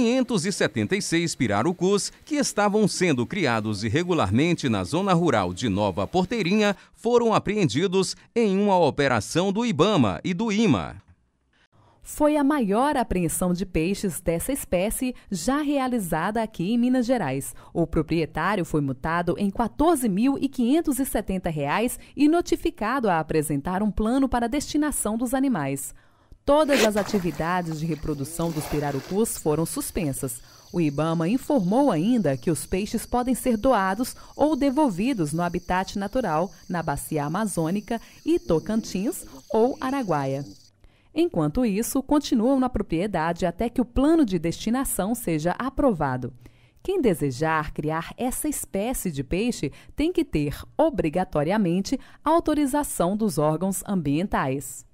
576 pirarucus que estavam sendo criados irregularmente na zona rural de Nova Porteirinha foram apreendidos em uma operação do Ibama e do IMA. Foi a maior apreensão de peixes dessa espécie já realizada aqui em Minas Gerais. O proprietário foi multado em R$ 14.570 e notificado a apresentar um plano para a destinação dos animais. Todas as atividades de reprodução dos pirarucus foram suspensas. O Ibama informou ainda que os peixes podem ser doados ou devolvidos no habitat natural, na bacia amazônica e Tocantins ou Araguaia. Enquanto isso, continuam na propriedade até que o plano de destinação seja aprovado. Quem desejar criar essa espécie de peixe tem que ter, obrigatoriamente, autorização dos órgãos ambientais.